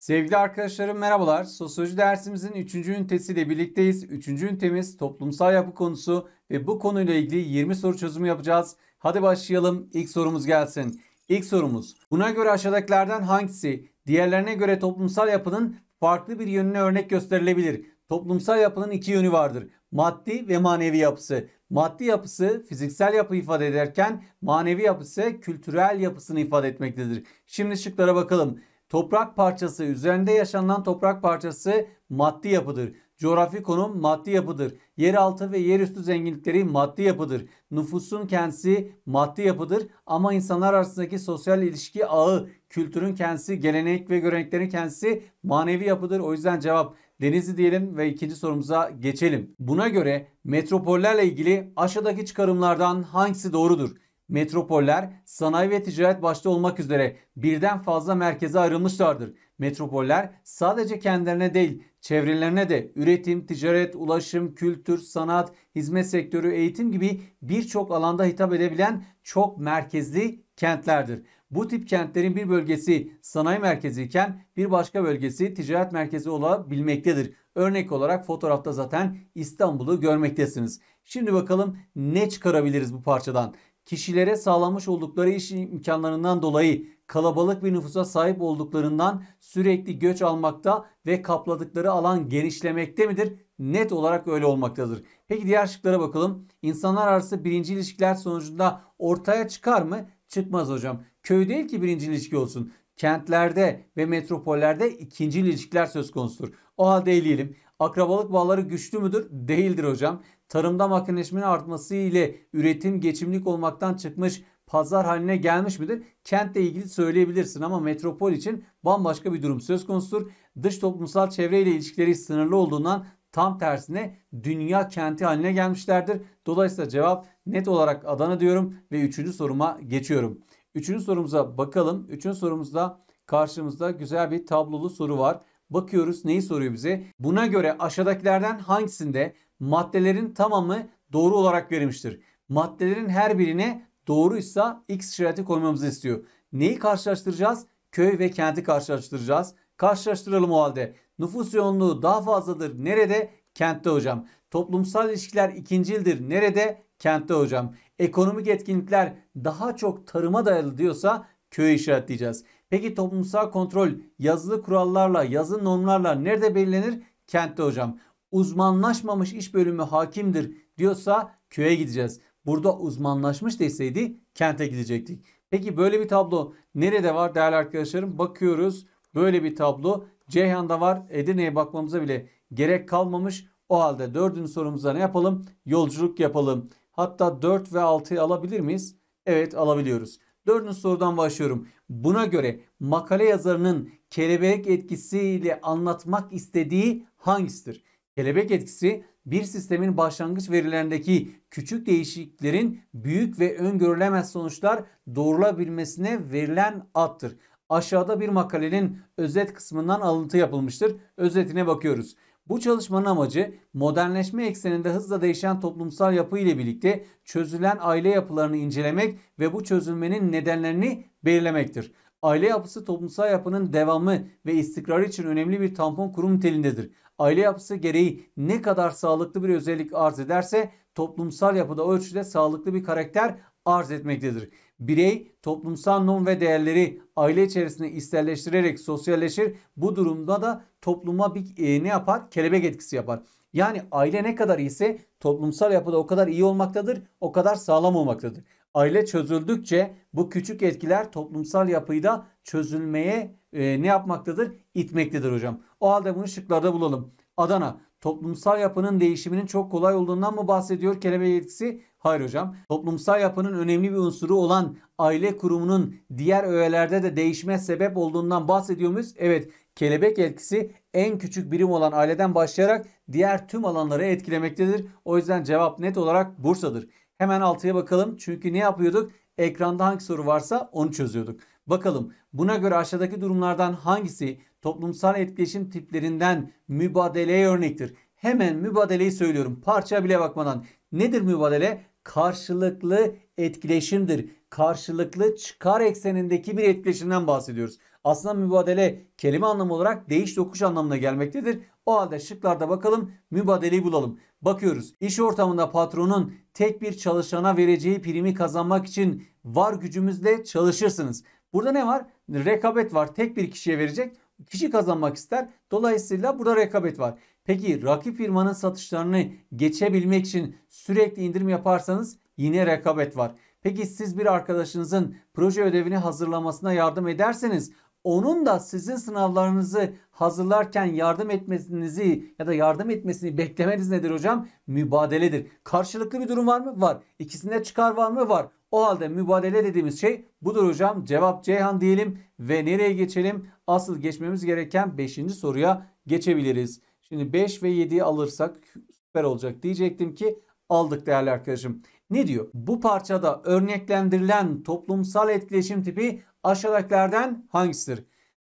Sevgili arkadaşlarım merhabalar. Sosyoloji dersimizin 3. ünitesiyle birlikteyiz. 3. ünitemiz toplumsal yapı konusu ve bu konuyla ilgili 20 soru çözümü yapacağız. Hadi başlayalım. İlk sorumuz gelsin. İlk sorumuz. Buna göre aşağıdakilerden hangisi diğerlerine göre toplumsal yapının farklı bir yönüne örnek gösterilebilir? Toplumsal yapının iki yönü vardır. Maddi ve manevi yapısı. Maddi yapısı fiziksel yapı ifade ederken manevi yapısı kültürel yapısını ifade etmektedir. Şimdi şıklara bakalım toprak parçası, üzerinde yaşanan toprak parçası maddi yapıdır. Coğrafi konum maddi yapıdır. Yeraltı ve yerüstü zenginlikleri maddi yapıdır. Nüfusun kendisi maddi yapıdır ama insanlar arasındaki sosyal ilişki ağı, kültürün kendisi, gelenek ve göreneklerin kendisi manevi yapıdır. O yüzden cevap Denizli diyelim ve ikinci sorumuza geçelim. Buna göre metropollerle ilgili aşağıdaki çıkarımlardan hangisi doğrudur? metropoller sanayi ve ticaret başta olmak üzere birden fazla merkeze ayrılmışlardır. Metropoller sadece kendilerine değil çevrelerine de üretim, ticaret, ulaşım, kültür, sanat, hizmet sektörü, eğitim gibi birçok alanda hitap edebilen çok merkezli kentlerdir. Bu tip kentlerin bir bölgesi sanayi merkezi iken bir başka bölgesi ticaret merkezi olabilmektedir. Örnek olarak fotoğrafta zaten İstanbul'u görmektesiniz. Şimdi bakalım ne çıkarabiliriz bu parçadan? kişilere sağlamış oldukları iş imkanlarından dolayı kalabalık bir nüfusa sahip olduklarından sürekli göç almakta ve kapladıkları alan genişlemekte midir? Net olarak öyle olmaktadır. Peki diğer şıklara bakalım. İnsanlar arası birinci ilişkiler sonucunda ortaya çıkar mı? Çıkmaz hocam. Köy değil ki birinci ilişki olsun. Kentlerde ve metropollerde ikinci ilişkiler söz konusudur. O halde eleyelim. Akrabalık bağları güçlü müdür? Değildir hocam tarımda makineleşmenin artması ile üretim geçimlik olmaktan çıkmış pazar haline gelmiş midir? Kentle ilgili söyleyebilirsin ama metropol için bambaşka bir durum söz konusudur. Dış toplumsal çevreyle ilişkileri sınırlı olduğundan tam tersine dünya kenti haline gelmişlerdir. Dolayısıyla cevap net olarak Adana diyorum ve üçüncü soruma geçiyorum. Üçüncü sorumuza bakalım. Üçüncü sorumuzda karşımızda güzel bir tablolu soru var. Bakıyoruz neyi soruyor bize? Buna göre aşağıdakilerden hangisinde maddelerin tamamı doğru olarak verilmiştir. Maddelerin her birine doğruysa x işareti koymamızı istiyor. Neyi karşılaştıracağız? Köy ve kenti karşılaştıracağız. Karşılaştıralım o halde. Nüfus yoğunluğu daha fazladır. Nerede? Kentte hocam. Toplumsal ilişkiler ikincildir. Nerede? Kentte hocam. Ekonomik etkinlikler daha çok tarıma dayalı diyorsa köye işaretleyeceğiz. Peki toplumsal kontrol yazılı kurallarla, yazılı normlarla nerede belirlenir? Kentte hocam uzmanlaşmamış iş bölümü hakimdir diyorsa köye gideceğiz. Burada uzmanlaşmış deseydi kente gidecektik. Peki böyle bir tablo nerede var değerli arkadaşlarım? Bakıyoruz böyle bir tablo Ceyhan'da var. Edirne'ye bakmamıza bile gerek kalmamış. O halde dördüncü sorumuza ne yapalım? Yolculuk yapalım. Hatta 4 ve 6'yı alabilir miyiz? Evet alabiliyoruz. Dördüncü sorudan başlıyorum. Buna göre makale yazarının kelebek etkisiyle anlatmak istediği hangisidir? Kelebek etkisi bir sistemin başlangıç verilerindeki küçük değişikliklerin büyük ve öngörülemez sonuçlar doğrulabilmesine verilen addır. Aşağıda bir makalenin özet kısmından alıntı yapılmıştır. Özetine bakıyoruz. Bu çalışmanın amacı modernleşme ekseninde hızla değişen toplumsal yapı ile birlikte çözülen aile yapılarını incelemek ve bu çözülmenin nedenlerini belirlemektir. Aile yapısı toplumsal yapının devamı ve istikrarı için önemli bir tampon kurum niteliğindedir. Aile yapısı gereği ne kadar sağlıklı bir özellik arz ederse toplumsal yapıda ölçüde sağlıklı bir karakter arz etmektedir. Birey toplumsal norm ve değerleri aile içerisinde isterleştirerek sosyalleşir. Bu durumda da topluma bir e, ne yapar? Kelebek etkisi yapar. Yani aile ne kadar iyiyse toplumsal yapıda o kadar iyi olmaktadır, o kadar sağlam olmaktadır. Aile çözüldükçe bu küçük etkiler toplumsal yapıyı da çözülmeye e, ne yapmaktadır? İtmektedir hocam. O halde bunu şıklarda bulalım. Adana toplumsal yapının değişiminin çok kolay olduğundan mı bahsediyor kelebek etkisi? Hayır hocam. Toplumsal yapının önemli bir unsuru olan aile kurumunun diğer öğelerde de değişme sebep olduğundan bahsediyor muyuz? Evet. Kelebek etkisi en küçük birim olan aileden başlayarak diğer tüm alanları etkilemektedir. O yüzden cevap net olarak Bursa'dır. Hemen altıya bakalım. Çünkü ne yapıyorduk? Ekranda hangi soru varsa onu çözüyorduk. Bakalım buna göre aşağıdaki durumlardan hangisi toplumsal etkileşim tiplerinden mübadeleye örnektir? Hemen mübadeleyi söylüyorum. Parça bile bakmadan. Nedir mübadele? Karşılıklı etkileşimdir. Karşılıklı çıkar eksenindeki bir etkileşimden bahsediyoruz. Aslında mübadele kelime anlamı olarak değiş dokuş anlamına gelmektedir. O halde şıklarda bakalım mübadeleyi bulalım. Bakıyoruz İş ortamında patronun tek bir çalışana vereceği primi kazanmak için var gücümüzle çalışırsınız. Burada ne var? Rekabet var. Tek bir kişiye verecek. Kişi kazanmak ister. Dolayısıyla burada rekabet var. Peki rakip firmanın satışlarını geçebilmek için sürekli indirim yaparsanız yine rekabet var. Peki siz bir arkadaşınızın proje ödevini hazırlamasına yardım ederseniz onun da sizin sınavlarınızı hazırlarken yardım etmenizi ya da yardım etmesini beklemeniz nedir hocam? Mübadeledir. Karşılıklı bir durum var mı? Var. İkisinde çıkar var mı? Var. O halde mübadele dediğimiz şey budur hocam. Cevap Ceyhan diyelim ve nereye geçelim? Asıl geçmemiz gereken 5. soruya geçebiliriz. Şimdi 5 ve 7'yi alırsak süper olacak diyecektim ki aldık değerli arkadaşım. Ne diyor? Bu parçada örneklendirilen toplumsal etkileşim tipi aşağıdakilerden hangisidir?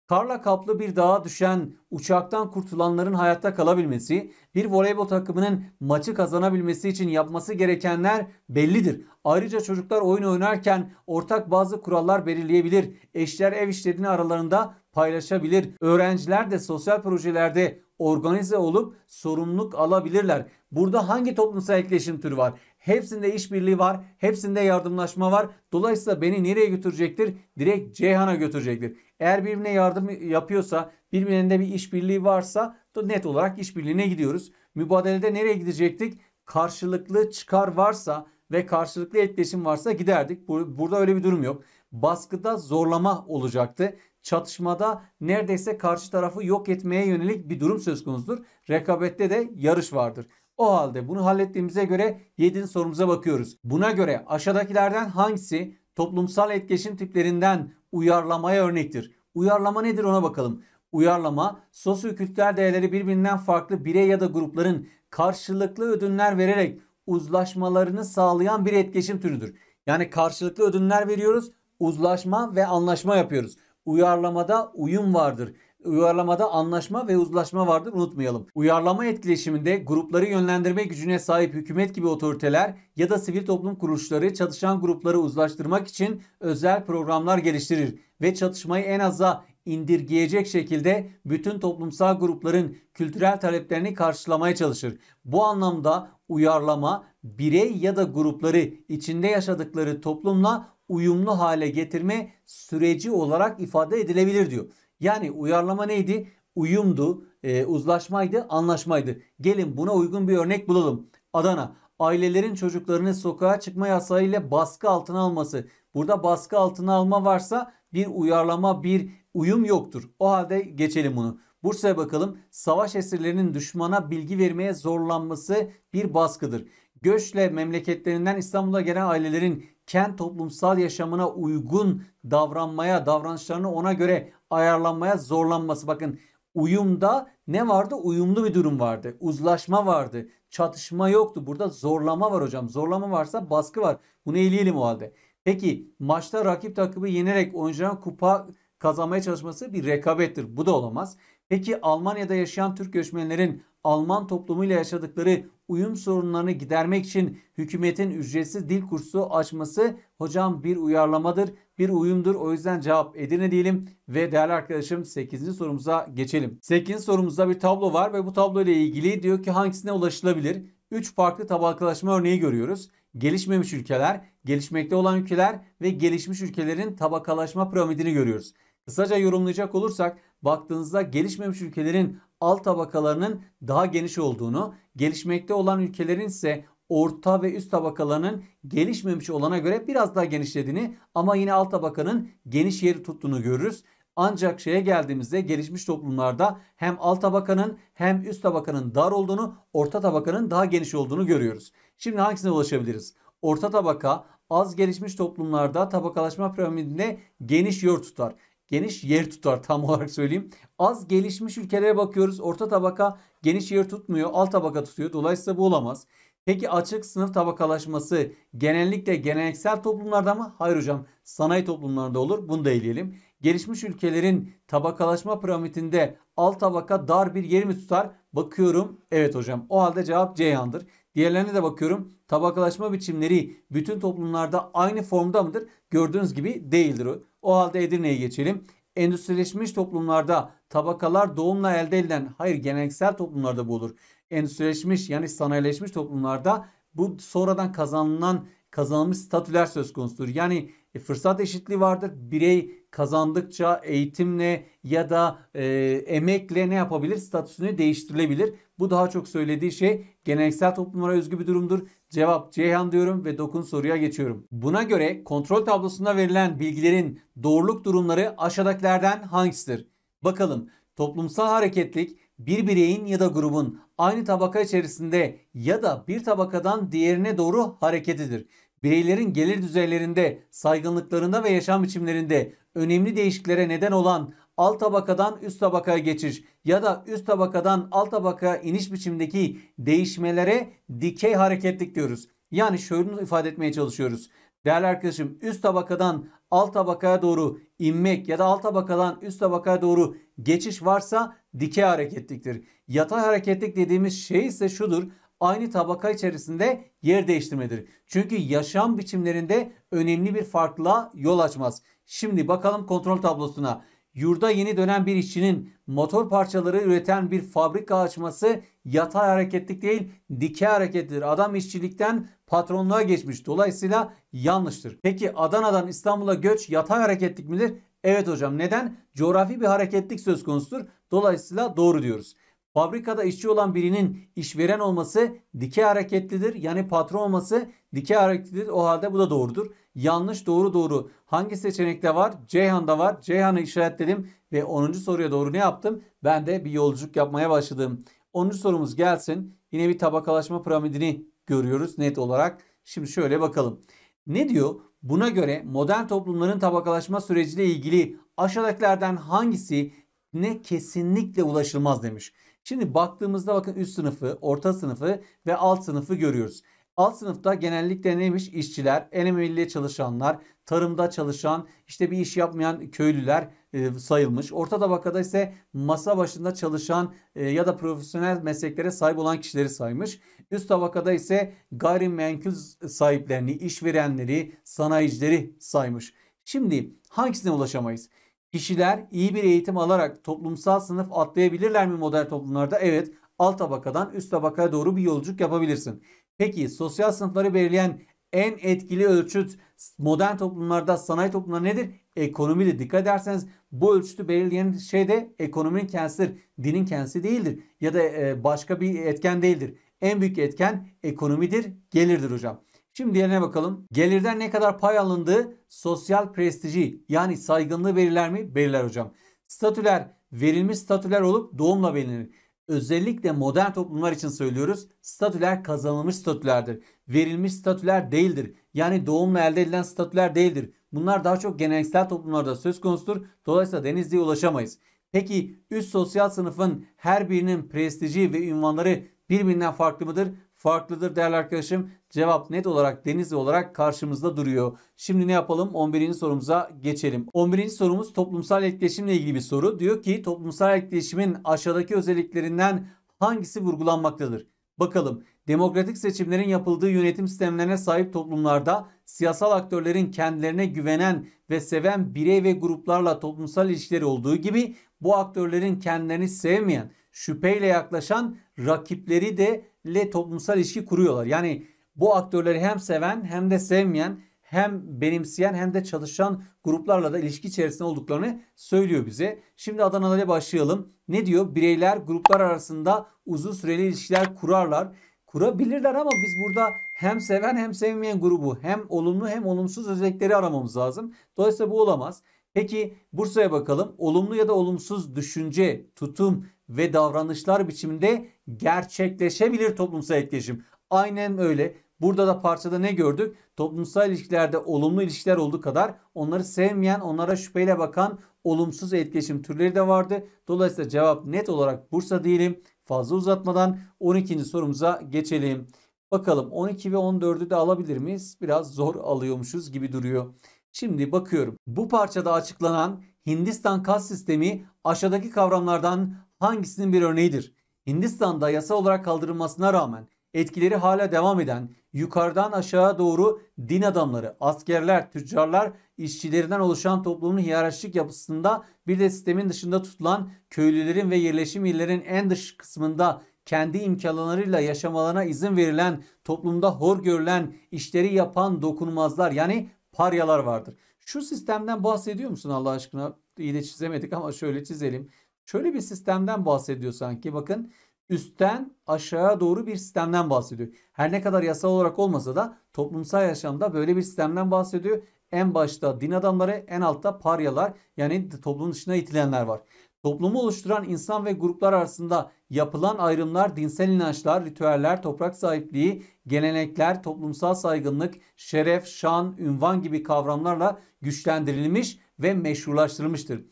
Karla kaplı bir dağa düşen uçaktan kurtulanların hayatta kalabilmesi, bir voleybol takımının maçı kazanabilmesi için yapması gerekenler bellidir. Ayrıca çocuklar oyun oynarken ortak bazı kurallar belirleyebilir. Eşler ev işlerini aralarında paylaşabilir. Öğrenciler de sosyal projelerde organize olup sorumluluk alabilirler. Burada hangi toplumsal etkileşim türü var? Hepsinde işbirliği var. Hepsinde yardımlaşma var. Dolayısıyla beni nereye götürecektir? Direkt Ceyhan'a götürecektir. Eğer birbirine yardım yapıyorsa, birbirlerinde bir işbirliği varsa da net olarak işbirliğine gidiyoruz. Mübadelede nereye gidecektik? Karşılıklı çıkar varsa ve karşılıklı etkileşim varsa giderdik. Burada öyle bir durum yok. Baskıda zorlama olacaktı çatışmada neredeyse karşı tarafı yok etmeye yönelik bir durum söz konusudur. Rekabette de yarış vardır. O halde bunu hallettiğimize göre 7. sorumuza bakıyoruz. Buna göre aşağıdakilerden hangisi toplumsal etkileşim tiplerinden uyarlamaya örnektir? Uyarlama nedir ona bakalım. Uyarlama, sosyokültürel değerleri birbirinden farklı birey ya da grupların karşılıklı ödünler vererek uzlaşmalarını sağlayan bir etkileşim türüdür. Yani karşılıklı ödünler veriyoruz, uzlaşma ve anlaşma yapıyoruz. Uyarlamada uyum vardır. Uyarlamada anlaşma ve uzlaşma vardır unutmayalım. Uyarlama etkileşiminde grupları yönlendirme gücüne sahip hükümet gibi otoriteler ya da sivil toplum kuruluşları çatışan grupları uzlaştırmak için özel programlar geliştirir ve çatışmayı en aza indirgeyecek şekilde bütün toplumsal grupların kültürel taleplerini karşılamaya çalışır. Bu anlamda uyarlama birey ya da grupları içinde yaşadıkları toplumla uyumlu hale getirme süreci olarak ifade edilebilir diyor. Yani uyarlama neydi? Uyumdu, e, uzlaşmaydı, anlaşmaydı. Gelin buna uygun bir örnek bulalım. Adana, ailelerin çocuklarını sokağa çıkma yasağı ile baskı altına alması. Burada baskı altına alma varsa bir uyarlama, bir uyum yoktur. O halde geçelim bunu. Bursa'ya bakalım. Savaş esirlerinin düşmana bilgi vermeye zorlanması bir baskıdır. Göçle memleketlerinden İstanbul'a gelen ailelerin kent toplumsal yaşamına uygun davranmaya, davranışlarını ona göre ayarlanmaya zorlanması. Bakın uyumda ne vardı? Uyumlu bir durum vardı. Uzlaşma vardı. Çatışma yoktu. Burada zorlama var hocam. Zorlama varsa baskı var. Bunu eleyelim o halde. Peki maçta rakip takımı yenerek oyuncuların kupa kazanmaya çalışması bir rekabettir. Bu da olamaz. Peki Almanya'da yaşayan Türk göçmenlerin Alman toplumuyla yaşadıkları uyum sorunlarını gidermek için hükümetin ücretsiz dil kursu açması hocam bir uyarlamadır, bir uyumdur. O yüzden cevap Edirne diyelim ve değerli arkadaşım 8. sorumuza geçelim. 8. sorumuzda bir tablo var ve bu tablo ile ilgili diyor ki hangisine ulaşılabilir? 3 farklı tabakalaşma örneği görüyoruz. Gelişmemiş ülkeler, gelişmekte olan ülkeler ve gelişmiş ülkelerin tabakalaşma piramidini görüyoruz. Kısaca yorumlayacak olursak baktığınızda gelişmemiş ülkelerin alt tabakalarının daha geniş olduğunu, gelişmekte olan ülkelerin ise orta ve üst tabakalarının gelişmemiş olana göre biraz daha genişlediğini ama yine alt tabakanın geniş yeri tuttuğunu görürüz. Ancak şeye geldiğimizde gelişmiş toplumlarda hem alt tabakanın hem üst tabakanın dar olduğunu, orta tabakanın daha geniş olduğunu görüyoruz. Şimdi hangisine ulaşabiliriz? Orta tabaka az gelişmiş toplumlarda tabakalaşma piramidinde geniş yer tutar geniş yer tutar tam olarak söyleyeyim. Az gelişmiş ülkelere bakıyoruz. Orta tabaka geniş yer tutmuyor. Alt tabaka tutuyor. Dolayısıyla bu olamaz. Peki açık sınıf tabakalaşması genellikle geleneksel toplumlarda mı? Hayır hocam. Sanayi toplumlarında olur. Bunu da eleyelim. Gelişmiş ülkelerin tabakalaşma piramidinde alt tabaka dar bir yer mi tutar? Bakıyorum. Evet hocam. O halde cevap Ceyhan'dır. Diğerlerine de bakıyorum. Tabakalaşma biçimleri bütün toplumlarda aynı formda mıdır? Gördüğünüz gibi değildir. O halde Edirne'ye geçelim. Endüstrileşmiş toplumlarda tabakalar doğumla elde edilen, hayır geleneksel toplumlarda bu olur. Endüstrileşmiş yani sanayileşmiş toplumlarda bu sonradan kazanılan kazanılmış statüler söz konusudur. Yani e, fırsat eşitliği vardır. Birey kazandıkça eğitimle ya da e, emekle ne yapabilir? Statüsünü değiştirilebilir. Bu daha çok söylediği şey geleneksel toplumlara özgü bir durumdur. Cevap Ceyhan diyorum ve dokun soruya geçiyorum. Buna göre kontrol tablosunda verilen bilgilerin doğruluk durumları aşağıdakilerden hangisidir? Bakalım toplumsal hareketlik bir bireyin ya da grubun aynı tabaka içerisinde ya da bir tabakadan diğerine doğru hareketidir bireylerin gelir düzeylerinde, saygınlıklarında ve yaşam biçimlerinde önemli değişikliklere neden olan alt tabakadan üst tabakaya geçiş ya da üst tabakadan alt tabakaya iniş biçimdeki değişmelere dikey hareketlik diyoruz. Yani şöyle ifade etmeye çalışıyoruz. Değerli arkadaşım üst tabakadan alt tabakaya doğru inmek ya da alt tabakadan üst tabakaya doğru geçiş varsa dikey hareketliktir. Yatay hareketlik dediğimiz şey ise şudur aynı tabaka içerisinde yer değiştirmedir. Çünkü yaşam biçimlerinde önemli bir farklılığa yol açmaz. Şimdi bakalım kontrol tablosuna. Yurda yeni dönen bir işçinin motor parçaları üreten bir fabrika açması yatay hareketlik değil dikey harekettir. Adam işçilikten patronluğa geçmiş. Dolayısıyla yanlıştır. Peki Adana'dan İstanbul'a göç yatay hareketlik midir? Evet hocam neden? Coğrafi bir hareketlik söz konusudur. Dolayısıyla doğru diyoruz. Fabrikada işçi olan birinin işveren olması dikey hareketlidir. Yani patron olması dikey hareketlidir. O halde bu da doğrudur. Yanlış doğru doğru. Hangi seçenekte var? Ceyhan'da var. Ceyhan'ı işaretledim ve 10. soruya doğru ne yaptım? Ben de bir yolculuk yapmaya başladım. 10. sorumuz gelsin. Yine bir tabakalaşma piramidini görüyoruz net olarak. Şimdi şöyle bakalım. Ne diyor? Buna göre modern toplumların tabakalaşma süreciyle ilgili aşağıdakilerden hangisi ne kesinlikle ulaşılmaz demiş. Şimdi baktığımızda bakın üst sınıfı, orta sınıfı ve alt sınıfı görüyoruz. Alt sınıfta genellikle neymiş? İşçiler, en emeğiyle çalışanlar, tarımda çalışan, işte bir iş yapmayan köylüler e, sayılmış. Orta tabakada ise masa başında çalışan e, ya da profesyonel mesleklere sahip olan kişileri saymış. Üst tabakada ise gayrimenkul sahiplerini, işverenleri, sanayicileri saymış. Şimdi hangisine ulaşamayız? kişiler iyi bir eğitim alarak toplumsal sınıf atlayabilirler mi modern toplumlarda? Evet alt tabakadan üst tabakaya doğru bir yolculuk yapabilirsin. Peki sosyal sınıfları belirleyen en etkili ölçüt modern toplumlarda sanayi toplumları nedir? Ekonomidir. Dikkat ederseniz bu ölçütü belirleyen şey de ekonominin kendisidir. Dinin kendisi değildir ya da e, başka bir etken değildir. En büyük etken ekonomidir, gelirdir hocam. Şimdi diğerine bakalım. Gelirden ne kadar pay alındığı sosyal prestiji yani saygınlığı belirler mi? Belirler hocam. Statüler verilmiş statüler olup doğumla belirlenir. Özellikle modern toplumlar için söylüyoruz. Statüler kazanılmış statülerdir. Verilmiş statüler değildir. Yani doğumla elde edilen statüler değildir. Bunlar daha çok geleneksel toplumlarda söz konusudur. Dolayısıyla Denizli'ye ulaşamayız. Peki üst sosyal sınıfın her birinin prestiji ve ünvanları birbirinden farklı mıdır? farklıdır değerli arkadaşım. Cevap net olarak Denizli olarak karşımızda duruyor. Şimdi ne yapalım? 11. sorumuza geçelim. 11. sorumuz toplumsal etkileşimle ilgili bir soru. Diyor ki toplumsal etkileşimin aşağıdaki özelliklerinden hangisi vurgulanmaktadır? Bakalım demokratik seçimlerin yapıldığı yönetim sistemlerine sahip toplumlarda siyasal aktörlerin kendilerine güvenen ve seven birey ve gruplarla toplumsal ilişkileri olduğu gibi bu aktörlerin kendilerini sevmeyen, şüpheyle yaklaşan rakipleri de ile toplumsal ilişki kuruyorlar. Yani bu aktörleri hem seven hem de sevmeyen hem benimseyen hem de çalışan gruplarla da ilişki içerisinde olduklarını söylüyor bize. Şimdi Adana'da ile başlayalım. Ne diyor? Bireyler gruplar arasında uzun süreli ilişkiler kurarlar. Kurabilirler ama biz burada hem seven hem sevmeyen grubu hem olumlu hem olumsuz özellikleri aramamız lazım. Dolayısıyla bu olamaz. Peki Bursa'ya bakalım. Olumlu ya da olumsuz düşünce, tutum ve davranışlar biçiminde gerçekleşebilir toplumsal etkileşim. Aynen öyle. Burada da parçada ne gördük? Toplumsal ilişkilerde olumlu ilişkiler olduğu kadar onları sevmeyen, onlara şüpheyle bakan olumsuz etkileşim türleri de vardı. Dolayısıyla cevap net olarak Bursa değilim Fazla uzatmadan 12. sorumuza geçelim. Bakalım 12 ve 14'ü de alabilir miyiz? Biraz zor alıyormuşuz gibi duruyor. Şimdi bakıyorum. Bu parçada açıklanan Hindistan kas sistemi aşağıdaki kavramlardan hangisinin bir örneğidir? Hindistan'da yasa olarak kaldırılmasına rağmen etkileri hala devam eden yukarıdan aşağı doğru din adamları, askerler, tüccarlar, işçilerinden oluşan toplumun hiyerarşik yapısında bir de sistemin dışında tutulan köylülerin ve yerleşim illerinin en dış kısmında kendi imkanlarıyla yaşamalarına izin verilen, toplumda hor görülen, işleri yapan dokunmazlar yani paryalar vardır. Şu sistemden bahsediyor musun Allah aşkına? İyi de çizemedik ama şöyle çizelim. Şöyle bir sistemden bahsediyor sanki. Bakın üstten aşağıya doğru bir sistemden bahsediyor. Her ne kadar yasal olarak olmasa da toplumsal yaşamda böyle bir sistemden bahsediyor. En başta din adamları, en altta paryalar yani toplumun dışına itilenler var. Toplumu oluşturan insan ve gruplar arasında yapılan ayrımlar dinsel inançlar, ritüeller, toprak sahipliği, gelenekler, toplumsal saygınlık, şeref, şan, ünvan gibi kavramlarla güçlendirilmiş ve meşrulaştırılmıştır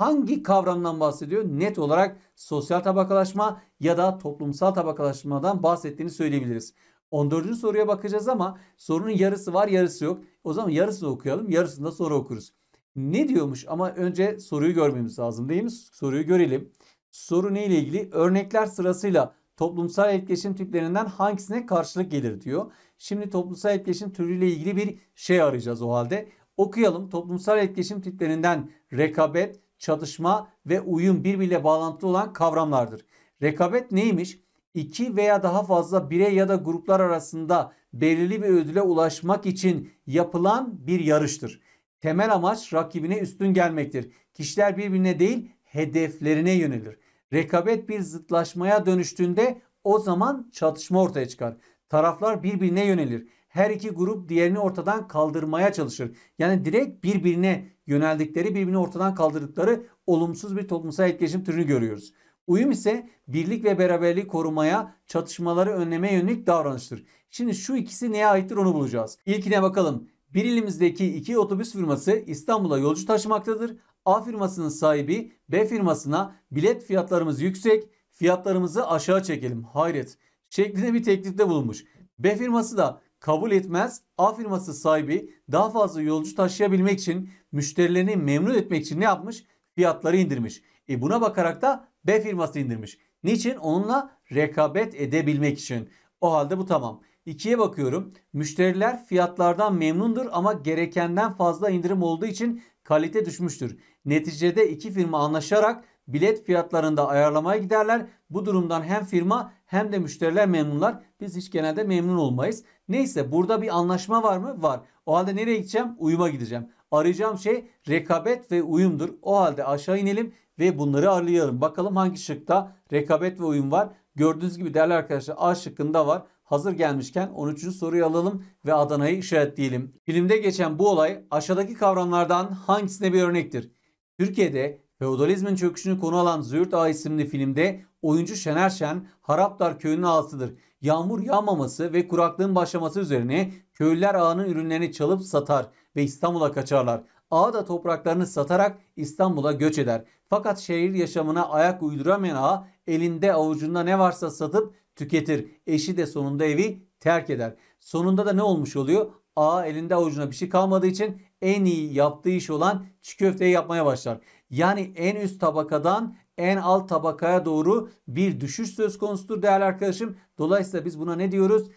hangi kavramdan bahsediyor? Net olarak sosyal tabakalaşma ya da toplumsal tabakalaşmadan bahsettiğini söyleyebiliriz. 14. soruya bakacağız ama sorunun yarısı var yarısı yok. O zaman yarısını okuyalım yarısını da sonra okuruz. Ne diyormuş ama önce soruyu görmemiz lazım değil mi? Soruyu görelim. Soru neyle ilgili? Örnekler sırasıyla toplumsal etkileşim tiplerinden hangisine karşılık gelir diyor. Şimdi toplumsal etkileşim türüyle ilgili bir şey arayacağız o halde. Okuyalım. Toplumsal etkileşim tiplerinden rekabet, çatışma ve uyum birbiriyle bağlantılı olan kavramlardır. Rekabet neymiş? İki veya daha fazla birey ya da gruplar arasında belirli bir ödüle ulaşmak için yapılan bir yarıştır. Temel amaç rakibine üstün gelmektir. Kişiler birbirine değil hedeflerine yönelir. Rekabet bir zıtlaşmaya dönüştüğünde o zaman çatışma ortaya çıkar. Taraflar birbirine yönelir her iki grup diğerini ortadan kaldırmaya çalışır. Yani direkt birbirine yöneldikleri, birbirini ortadan kaldırdıkları olumsuz bir toplumsal etkileşim türünü görüyoruz. Uyum ise birlik ve beraberliği korumaya, çatışmaları önlemeye yönelik davranıştır. Şimdi şu ikisi neye aittir onu bulacağız. İlkine bakalım. Bir ilimizdeki iki otobüs firması İstanbul'a yolcu taşımaktadır. A firmasının sahibi B firmasına bilet fiyatlarımız yüksek, fiyatlarımızı aşağı çekelim. Hayret şeklinde bir teklifte bulunmuş. B firması da kabul etmez. A firması sahibi daha fazla yolcu taşıyabilmek için müşterilerini memnun etmek için ne yapmış? Fiyatları indirmiş. E buna bakarak da B firması indirmiş. Niçin? Onunla rekabet edebilmek için. O halde bu tamam. İkiye bakıyorum. Müşteriler fiyatlardan memnundur ama gerekenden fazla indirim olduğu için kalite düşmüştür. Neticede iki firma anlaşarak bilet fiyatlarında ayarlamaya giderler. Bu durumdan hem firma hem de müşteriler memnunlar biz hiç genelde memnun olmayız. Neyse burada bir anlaşma var mı? Var. O halde nereye gideceğim? Uyuma gideceğim. Arayacağım şey rekabet ve uyumdur. O halde aşağı inelim ve bunları arayalım. Bakalım hangi şıkta rekabet ve uyum var. Gördüğünüz gibi değerli arkadaşlar A şıkkında var. Hazır gelmişken 13. soruyu alalım ve Adana'yı işaretleyelim. Filmde geçen bu olay aşağıdaki kavramlardan hangisine bir örnektir? Türkiye'de feodalizmin çöküşünü konu alan Züğürt Ağa isimli filmde oyuncu Şener Şen Harapdar köyünün altıdır yağmur yağmaması ve kuraklığın başlaması üzerine köylüler ağanın ürünlerini çalıp satar ve İstanbul'a kaçarlar. Ağa da topraklarını satarak İstanbul'a göç eder. Fakat şehir yaşamına ayak uyduramayan ağa elinde avucunda ne varsa satıp tüketir. Eşi de sonunda evi terk eder. Sonunda da ne olmuş oluyor? Ağa elinde avucuna bir şey kalmadığı için en iyi yaptığı iş olan çiğ köfteyi yapmaya başlar. Yani en üst tabakadan en alt tabakaya doğru bir düşüş söz konusudur değerli arkadaşım. Dolayısıyla biz buna ne diyoruz?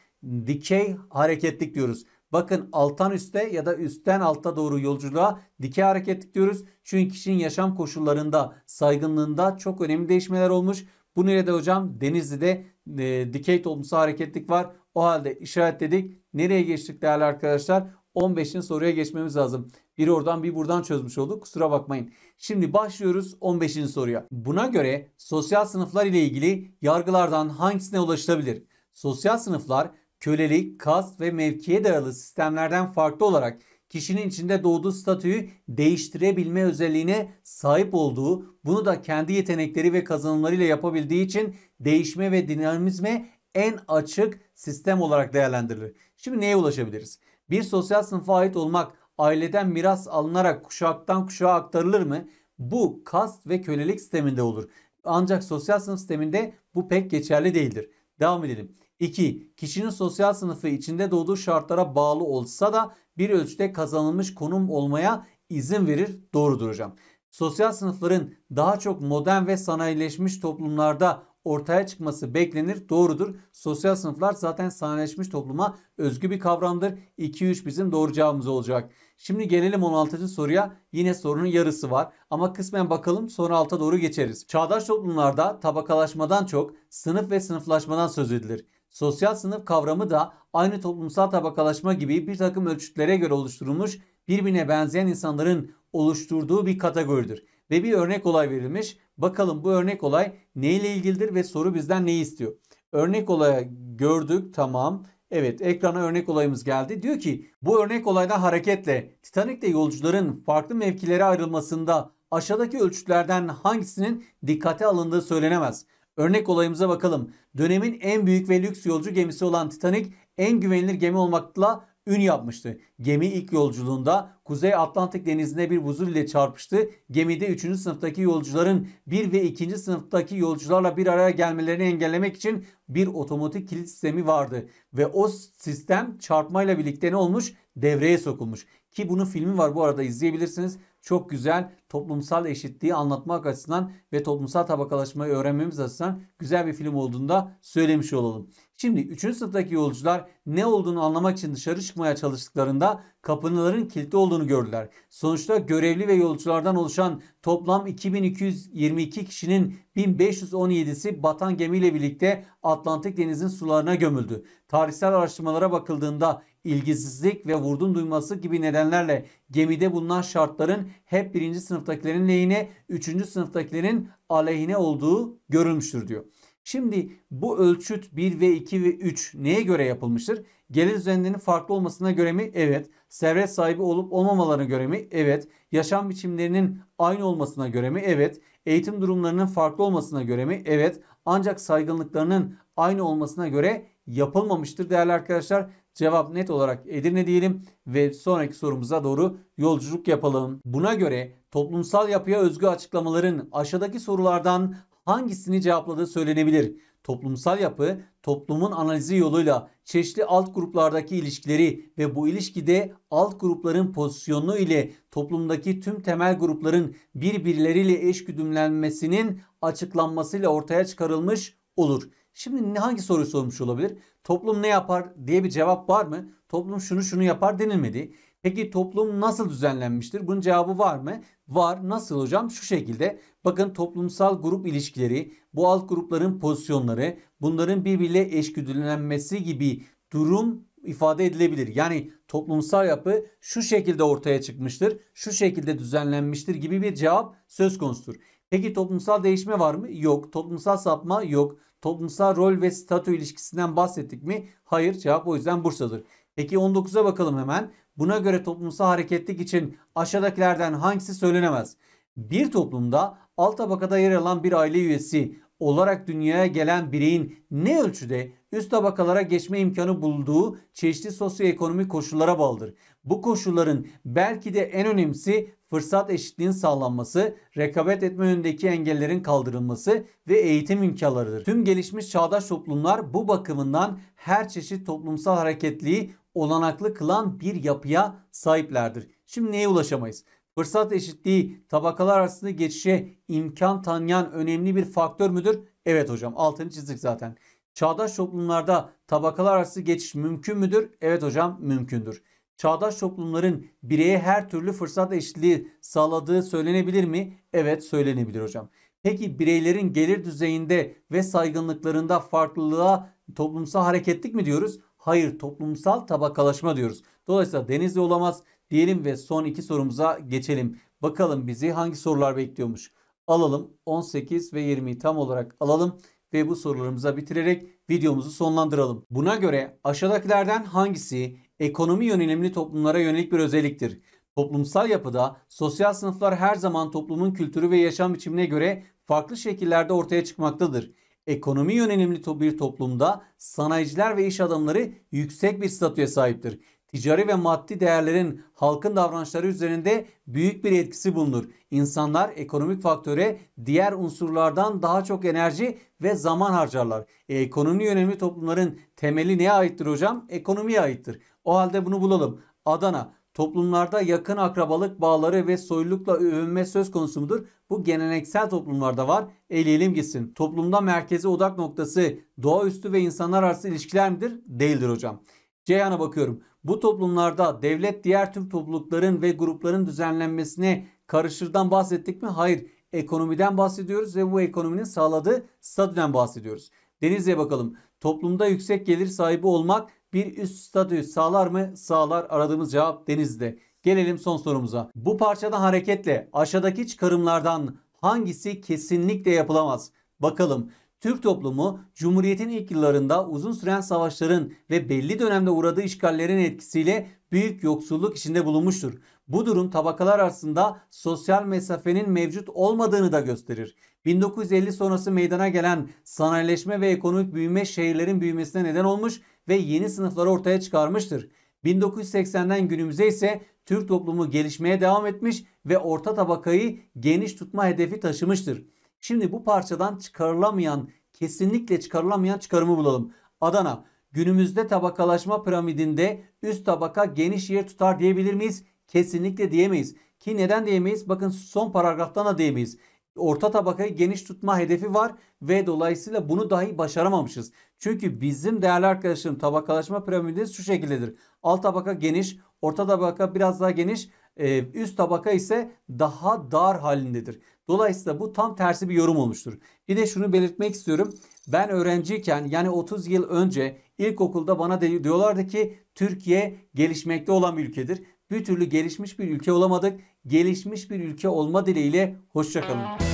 Dikey hareketlik diyoruz. Bakın alttan üste ya da üstten alta doğru yolculuğa dikey hareketlik diyoruz. Çünkü kişinin yaşam koşullarında, saygınlığında çok önemli değişmeler olmuş. Bu nerede hocam? Denizli'de e, dikey toplumsal hareketlik var. O halde işaretledik. Nereye geçtik değerli arkadaşlar? 15'in soruya geçmemiz lazım. Biri oradan bir buradan çözmüş olduk. Kusura bakmayın. Şimdi başlıyoruz 15. soruya. Buna göre sosyal sınıflar ile ilgili yargılardan hangisine ulaşılabilir? Sosyal sınıflar kölelik, kast ve mevkiye dayalı sistemlerden farklı olarak kişinin içinde doğduğu statüyü değiştirebilme özelliğine sahip olduğu, bunu da kendi yetenekleri ve kazanımlarıyla yapabildiği için değişme ve dinamizme en açık sistem olarak değerlendirilir. Şimdi neye ulaşabiliriz? Bir sosyal sınıfa ait olmak aileden miras alınarak kuşaktan kuşağa aktarılır mı? Bu kast ve kölelik sisteminde olur. Ancak sosyal sınıf sisteminde bu pek geçerli değildir. Devam edelim. 2. Kişinin sosyal sınıfı içinde doğduğu şartlara bağlı olsa da bir ölçüde kazanılmış konum olmaya izin verir. Doğrudur hocam. Sosyal sınıfların daha çok modern ve sanayileşmiş toplumlarda ortaya çıkması beklenir. Doğrudur. Sosyal sınıflar zaten sahneleşmiş topluma özgü bir kavramdır. 2-3 bizim doğru cevabımız olacak. Şimdi gelelim 16. soruya. Yine sorunun yarısı var ama kısmen bakalım sonra alta doğru geçeriz. Çağdaş toplumlarda tabakalaşmadan çok sınıf ve sınıflaşmadan söz edilir. Sosyal sınıf kavramı da aynı toplumsal tabakalaşma gibi bir takım ölçütlere göre oluşturulmuş birbirine benzeyen insanların oluşturduğu bir kategoridir. Ve bir örnek olay verilmiş. Bakalım bu örnek olay neyle ilgilidir ve soru bizden ne istiyor? Örnek olaya gördük tamam. Evet ekrana örnek olayımız geldi. Diyor ki bu örnek olayda hareketle Titanik'te yolcuların farklı mevkilere ayrılmasında aşağıdaki ölçütlerden hangisinin dikkate alındığı söylenemez. Örnek olayımıza bakalım. Dönemin en büyük ve lüks yolcu gemisi olan Titanic en güvenilir gemi olmakla ün yapmıştı. Gemi ilk yolculuğunda Kuzey Atlantik Denizi'ne bir buzul ile çarpıştı. Gemide 3. sınıftaki yolcuların 1 ve 2. sınıftaki yolcularla bir araya gelmelerini engellemek için bir otomatik kilit sistemi vardı. Ve o sistem çarpmayla birlikte ne olmuş? Devreye sokulmuş. Ki bunun filmi var bu arada izleyebilirsiniz çok güzel toplumsal eşitliği anlatmak açısından ve toplumsal tabakalaşmayı öğrenmemiz açısından güzel bir film olduğunu da söylemiş olalım. Şimdi 3. sınıftaki yolcular ne olduğunu anlamak için dışarı çıkmaya çalıştıklarında kapıların kilitli olduğunu gördüler. Sonuçta görevli ve yolculardan oluşan toplam 2222 kişinin 1517'si batan gemiyle birlikte Atlantik Denizi'nin sularına gömüldü. Tarihsel araştırmalara bakıldığında ilgisizlik ve vurdum duyması gibi nedenlerle gemide bulunan şartların hep birinci sınıftakilerin lehine, üçüncü sınıftakilerin aleyhine olduğu görülmüştür diyor. Şimdi bu ölçüt 1 ve 2 ve 3 neye göre yapılmıştır? Gelir düzenlerinin farklı olmasına göre mi? Evet. Servet sahibi olup olmamalarına göre mi? Evet. Yaşam biçimlerinin aynı olmasına göre mi? Evet. Eğitim durumlarının farklı olmasına göre mi? Evet. Ancak saygınlıklarının aynı olmasına göre yapılmamıştır değerli arkadaşlar. Cevap net olarak Edirne diyelim ve sonraki sorumuza doğru yolculuk yapalım. Buna göre toplumsal yapıya özgü açıklamaların aşağıdaki sorulardan hangisini cevapladığı söylenebilir. Toplumsal yapı toplumun analizi yoluyla çeşitli alt gruplardaki ilişkileri ve bu ilişkide alt grupların pozisyonu ile toplumdaki tüm temel grupların birbirleriyle eş güdümlenmesinin açıklanmasıyla ortaya çıkarılmış olur. Şimdi hangi soruyu sormuş olabilir? Toplum ne yapar diye bir cevap var mı? Toplum şunu şunu yapar denilmedi. Peki toplum nasıl düzenlenmiştir? Bunun cevabı var mı? Var. Nasıl hocam? Şu şekilde. Bakın toplumsal grup ilişkileri, bu alt grupların pozisyonları, bunların birbiriyle eşgüdülenmesi gibi durum ifade edilebilir. Yani toplumsal yapı şu şekilde ortaya çıkmıştır, şu şekilde düzenlenmiştir gibi bir cevap söz konusudur. Peki toplumsal değişme var mı? Yok. Toplumsal sapma yok toplumsal rol ve statü ilişkisinden bahsettik mi? Hayır cevap o yüzden Bursa'dır. Peki 19'a bakalım hemen. Buna göre toplumsal hareketlik için aşağıdakilerden hangisi söylenemez? Bir toplumda alt tabakada yer alan bir aile üyesi olarak dünyaya gelen bireyin ne ölçüde üst tabakalara geçme imkanı bulduğu çeşitli sosyoekonomik koşullara bağlıdır. Bu koşulların belki de en önemlisi fırsat eşitliğinin sağlanması, rekabet etme önündeki engellerin kaldırılması ve eğitim imkanlarıdır. Tüm gelişmiş çağdaş toplumlar bu bakımından her çeşit toplumsal hareketliği olanaklı kılan bir yapıya sahiplerdir. Şimdi neye ulaşamayız? Fırsat eşitliği tabakalar arasında geçişe imkan tanıyan önemli bir faktör müdür? Evet hocam altını çizdik zaten. Çağdaş toplumlarda tabakalar arası geçiş mümkün müdür? Evet hocam mümkündür çağdaş toplumların bireye her türlü fırsat eşitliği sağladığı söylenebilir mi? Evet söylenebilir hocam. Peki bireylerin gelir düzeyinde ve saygınlıklarında farklılığa toplumsal hareketlik mi diyoruz? Hayır toplumsal tabakalaşma diyoruz. Dolayısıyla Denizli olamaz diyelim ve son iki sorumuza geçelim. Bakalım bizi hangi sorular bekliyormuş? Alalım 18 ve 20'yi tam olarak alalım ve bu sorularımıza bitirerek videomuzu sonlandıralım. Buna göre aşağıdakilerden hangisi ekonomi yönelimli toplumlara yönelik bir özelliktir. Toplumsal yapıda sosyal sınıflar her zaman toplumun kültürü ve yaşam biçimine göre farklı şekillerde ortaya çıkmaktadır. Ekonomi yönelimli bir toplumda sanayiciler ve iş adamları yüksek bir statüye sahiptir. Ticari ve maddi değerlerin halkın davranışları üzerinde büyük bir etkisi bulunur. İnsanlar ekonomik faktöre diğer unsurlardan daha çok enerji ve zaman harcarlar. E, ekonomi yönelimli toplumların temeli neye aittir hocam? Ekonomiye aittir. O halde bunu bulalım. Adana toplumlarda yakın akrabalık bağları ve soylulukla övünme söz konusu mudur? Bu geleneksel toplumlarda var. Eleyelim gitsin. Toplumda merkezi odak noktası doğaüstü ve insanlar arası ilişkiler midir? Değildir hocam. Ceyhan'a bakıyorum. Bu toplumlarda devlet diğer tüm toplulukların ve grupların düzenlenmesine karışırdan bahsettik mi? Hayır. Ekonomiden bahsediyoruz ve bu ekonominin sağladığı statüden bahsediyoruz. Denizli'ye bakalım. Toplumda yüksek gelir sahibi olmak bir üst statü sağlar mı? Sağlar. Aradığımız cevap denizde. Gelelim son sorumuza. Bu parçadan hareketle aşağıdaki çıkarımlardan hangisi kesinlikle yapılamaz? Bakalım. Türk toplumu Cumhuriyet'in ilk yıllarında uzun süren savaşların ve belli dönemde uğradığı işgallerin etkisiyle büyük yoksulluk içinde bulunmuştur. Bu durum tabakalar arasında sosyal mesafenin mevcut olmadığını da gösterir. 1950 sonrası meydana gelen sanayileşme ve ekonomik büyüme şehirlerin büyümesine neden olmuş ve yeni sınıfları ortaya çıkarmıştır. 1980'den günümüze ise Türk toplumu gelişmeye devam etmiş ve orta tabakayı geniş tutma hedefi taşımıştır. Şimdi bu parçadan çıkarılamayan, kesinlikle çıkarılamayan çıkarımı bulalım. Adana, günümüzde tabakalaşma piramidinde üst tabaka geniş yer tutar diyebilir miyiz? Kesinlikle diyemeyiz. Ki neden diyemeyiz? Bakın son paragraftan da diyemeyiz orta tabakayı geniş tutma hedefi var ve dolayısıyla bunu dahi başaramamışız. Çünkü bizim değerli arkadaşlarım tabakalaşma piramidi şu şekildedir. Alt tabaka geniş, orta tabaka biraz daha geniş, e, üst tabaka ise daha dar halindedir. Dolayısıyla bu tam tersi bir yorum olmuştur. Bir de şunu belirtmek istiyorum. Ben öğrenciyken yani 30 yıl önce ilkokulda bana diyorlardı ki Türkiye gelişmekte olan bir ülkedir. Bir türlü gelişmiş bir ülke olamadık gelişmiş bir ülke olma dileğiyle hoşçakalın.